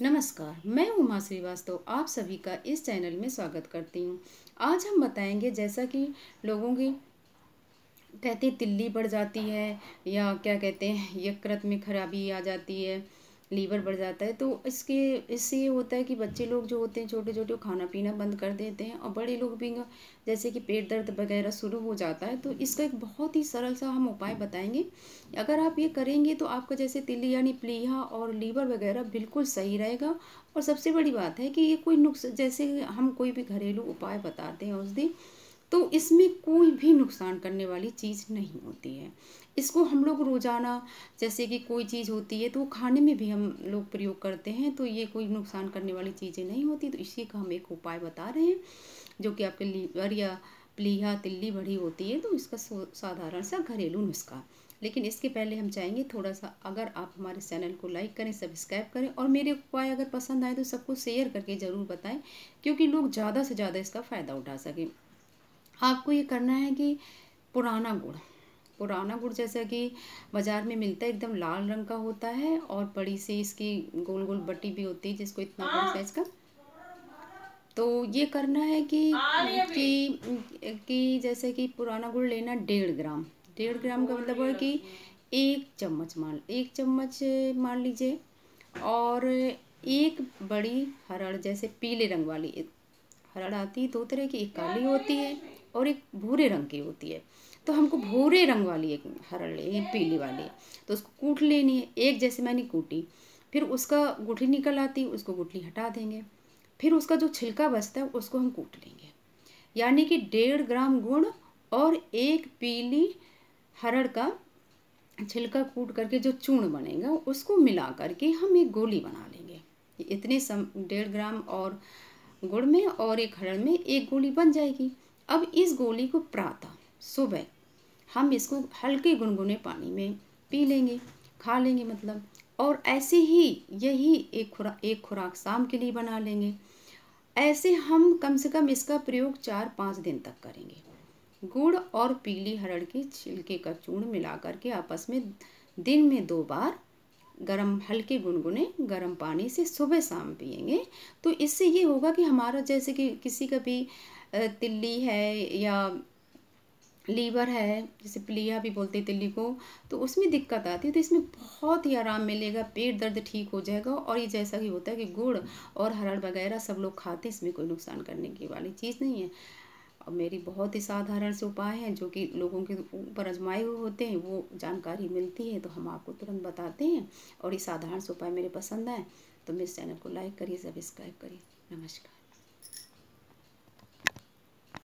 नमस्कार मैं उमा श्रीवास्तव आप सभी का इस चैनल में स्वागत करती हूँ आज हम बताएंगे जैसा कि लोगों की कहते तिल्ली बढ़ जाती है या क्या कहते हैं यकृत में खराबी आ जाती है लीवर बढ़ जाता है तो इसके इससे ये होता है कि बच्चे लोग जो होते हैं छोटे छोटे खाना पीना बंद कर देते हैं और बड़े लोग भी जैसे कि पेट दर्द वगैरह शुरू हो जाता है तो इसका एक बहुत ही सरल सा हम उपाय बताएंगे अगर आप ये करेंगे तो आपका जैसे तिल्ली यानी प्लीहा और लीवर वगैरह बिल्कुल सही रहेगा और सबसे बड़ी बात है कि ये कोई नुकस जैसे हम कोई भी घरेलू उपाय बताते हैं उस दिन तो इसमें कोई भी नुकसान करने वाली चीज़ नहीं होती है इसको हम लोग रोज़ाना जैसे कि कोई चीज़ होती है तो वो खाने में भी हम लोग प्रयोग करते हैं तो ये कोई नुकसान करने वाली चीज़ें नहीं होती तो इसी का हम एक उपाय बता रहे हैं जो कि आपके लीवर या प्लीहा तिल्ली बड़ी होती है तो इसका साधारण सा घरेलू नुस्खा लेकिन इसके पहले हम चाहेंगे थोड़ा सा अगर आप हमारे चैनल को लाइक करें सब्सक्राइब करें और मेरे उपाय अगर पसंद आए तो सबको शेयर करके ज़रूर बताएं क्योंकि लोग ज़्यादा से ज़्यादा इसका फ़ायदा उठा सकें आपको ये करना है कि पुराना गुड़ पुराना गुड़ जैसा कि बाज़ार में मिलता है एकदम लाल रंग का होता है और बड़ी सी इसकी गोल गोल बट्टी भी होती है जिसको इतना हाँ। बड़ा साइज का तो ये करना है कि कि कि जैसे कि पुराना गुड़ लेना डेढ़ ग्राम डेढ़ ग्राम का मतलब है कि एक चम्मच मान एक चम्मच मान लीजिए और एक बड़ी हरड़ जैसे पीले रंग वाली हरड़ आती है दो तरह की एक काली होती है और एक भूरे रंग की होती है तो हमको भूरे रंग वाली एक हरल ये पीली वाली तो उसको कूट लेनी है एक जैसे मैंने कूटी फिर उसका गुठली निकल आती उसको गुठली हटा देंगे फिर उसका जो छिलका बचता है उसको हम कूट लेंगे यानी कि डेढ़ ग्राम गुड़ और एक पीली हरड़ का छिलका कूट करके जो चूर्ण बनेगा उसको मिला करके हम एक गोली बना लेंगे इतने सम डेढ़ ग्राम और गुड़ में और एक हरड़ में एक गोली बन जाएगी अब इस गोली को प्रातः सुबह हम इसको हल्के गुनगुने पानी में पी लेंगे खा लेंगे मतलब और ऐसे ही यही एक खुरा एक खुराक शाम के लिए बना लेंगे ऐसे हम कम से कम इसका प्रयोग चार पाँच दिन तक करेंगे गुड़ और पीली हरड़ के छिलके का चूर्ण मिला करके आपस में दिन में दो बार गरम हल्के गुनगुने गरम पानी से सुबह शाम पियेंगे तो इससे ये होगा कि हमारा जैसे कि किसी का भी तिल्ली है या लीवर है जैसे प्लिया भी बोलते हैं तिल्ली को तो उसमें दिक्कत आती है तो इसमें बहुत ही आराम मिलेगा पेट दर्द ठीक हो जाएगा और ये जैसा कि होता है कि गुड़ और हरड़ वगैरह सब लोग खाते हैं इसमें कोई नुकसान करने की वाली चीज़ नहीं है और मेरी बहुत ही साधारण से उपाय हैं जो कि लोगों के ऊपर आजमाए हुए होते हैं वो जानकारी मिलती है तो हम आपको तुरंत बताते हैं और ये साधारण से उपाय मेरे पसंद आए तो मेरे चैनल को लाइक करिए सब्सक्राइब करिए नमस्कार